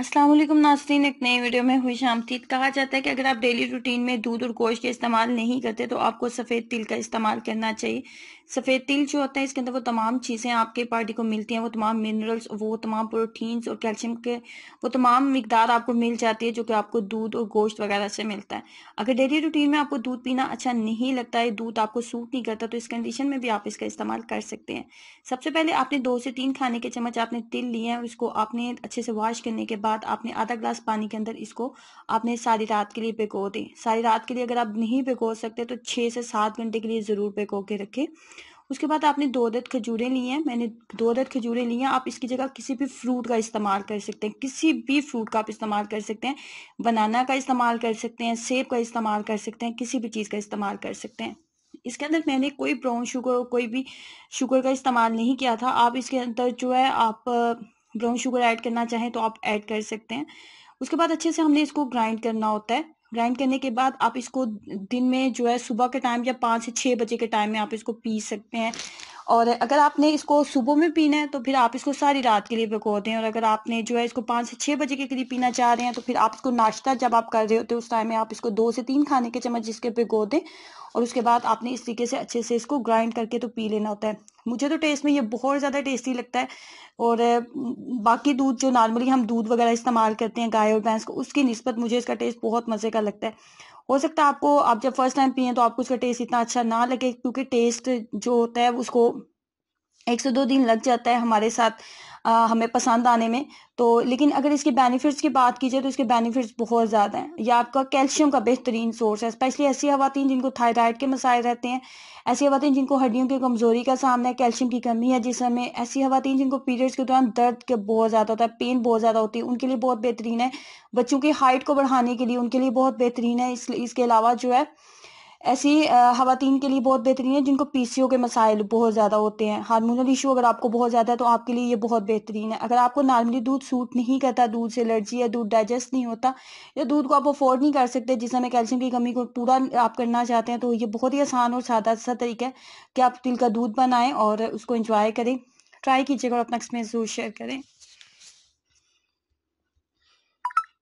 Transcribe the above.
अस्सलाम वालेकुम एक नई वीडियो में खुश आमदीद कहा जाता है कि अगर आप डेली रूटीन में दूध और गोश्त के इस्तेमाल नहीं करते तो आपको सफ़ेद तिल का इस्तेमाल करना चाहिए सफ़ेद तिल जो होता है इसके अंदर वो तमाम चीज़ें आपके बॉडी को मिलती हैं वो तमाम मिनरल्स वो तमाम प्रोटीन्स और कैल्शियम के वो तमाम मकदार आपको मिल जाती है जो कि आपको दूध और गोश्त वगैरह से मिलता है अगर डेली रूटीन में आपको दूध पीना अच्छा नहीं लगता है दूध आपको सूट नहीं करता तो इस कंडीशन में भी आप इसका इस्तेमाल कर सकते हैं सबसे पहले आपने दो से तीन खाने के चम्मच आपने तिल लिए हैं इसको आपने अच्छे से वॉश करने के बाद आपने आधा ग्लास पानी के अंदर इसको आपने सारी रात के लिए भिगो दें सारी रात के लिए अगर आप नहीं भिगो सकते तो छः से सात घंटे के लिए ज़रूर भिगो के रखें उसके बाद आपने दो दद खजूरें ली हैं मैंने दो दद खजूरें ली हैं आप इसकी जगह किसी भी फ्रूट का इस्तेमाल कर सकते हैं किसी भी फ्रूट का आप इस्तेमाल कर सकते हैं बनाना का इस्तेमाल कर सकते हैं सेब का इस्तेमाल कर सकते हैं किसी भी चीज़ का इस्तेमाल कर सकते हैं इसके अंदर मैंने कोई ब्राउन शुगर कोई भी शुगर का इस्तेमाल नहीं किया था आप इसके अंदर जो है आप ब्राउन शुगर ऐड करना चाहें तो आप ऐड कर सकते हैं उसके बाद अच्छे से हमने इसको ग्राइंड करना होता है ग्राइंड करने के बाद आप इसको दिन में जो है सुबह के टाइम या पाँच से छः बजे के टाइम में आप इसको पी सकते हैं और अगर आपने इसको सुबह में पीना है तो फिर आप इसको सारी रात के लिए भिगो दें और अगर आपने जो है इसको पाँच से छः बजे के करीब पीना चाह रहे हैं तो फिर आप इसको नाश्ता जब आप कर रहे होते हैं उस टाइम में आप इसको दो से तीन खाने के चम्मच इसके भिगो दें और उसके बाद आपने इस तरीके से अच्छे से इसको ग्राइंड करके तो पी लेना होता है मुझे तो टेस्ट में ये बहुत ज़्यादा टेस्टी लगता है और बाकी दूध जो नॉर्मली हम दूध वगैरह इस्तेमाल करते हैं गाय और भैंस को उसकी नस्बत मुझे इसका टेस्ट बहुत मज़े का लगता है हो सकता है आपको आप जब फर्स्ट टाइम पिए तो आपको उसका टेस्ट इतना अच्छा ना लगे क्योंकि टेस्ट जो होता है उसको एक से दो दिन लग जाता है हमारे साथ आ, हमें पसंद आने में तो लेकिन अगर इसके बेनिफिट्स की बात की जाए तो इसके बेनिफिट्स बहुत ज़्यादा हैं यह आपका कैल्शियम का बेहतरीन सोर्स है स्पेशली ऐसी खातन जिनको थायराइड के मसाइल रहते हैं ऐसी खातन जिनको हड्डियों की कमज़ोरी का सामना है कैल्शियम की कमी है जिस ऐसी खातन जिनको पीरियड्स के दौरान दर्द के बहुत ज़्यादा होता है पेन बहुत ज़्यादा होती है उनके लिए बहुत बेहतरीन है बच्चों की हाइट को बढ़ाने के लिए उनके लिए बहुत बेहतरीन है इसके अलावा जो है ऐसी खातन के लिए बहुत बेहतरीन है जिनको पी सी के मसाइल बहुत ज़्यादा होते हैं हारमोनल इशू अगर आपको बहुत ज़्यादा है तो आपके लिए ये बहुत बेहतरीन है अगर आपको नॉर्मली दूध सूट नहीं करता दूध से एलर्जी या दूध डाइजेस्ट नहीं होता या दूध को आप अफोर्ड नहीं कर सकते जिसमें में कैल्शियम की कमी को पूरा आप करना चाहते हैं तो ये बहुत ही आसान और सादा सा तरीका है कि आप तिल का दूध बनाएँ और उसको इंजॉय करें ट्राई कीजिएगा और अपना एक्सपीरियंस जरूर शेयर करें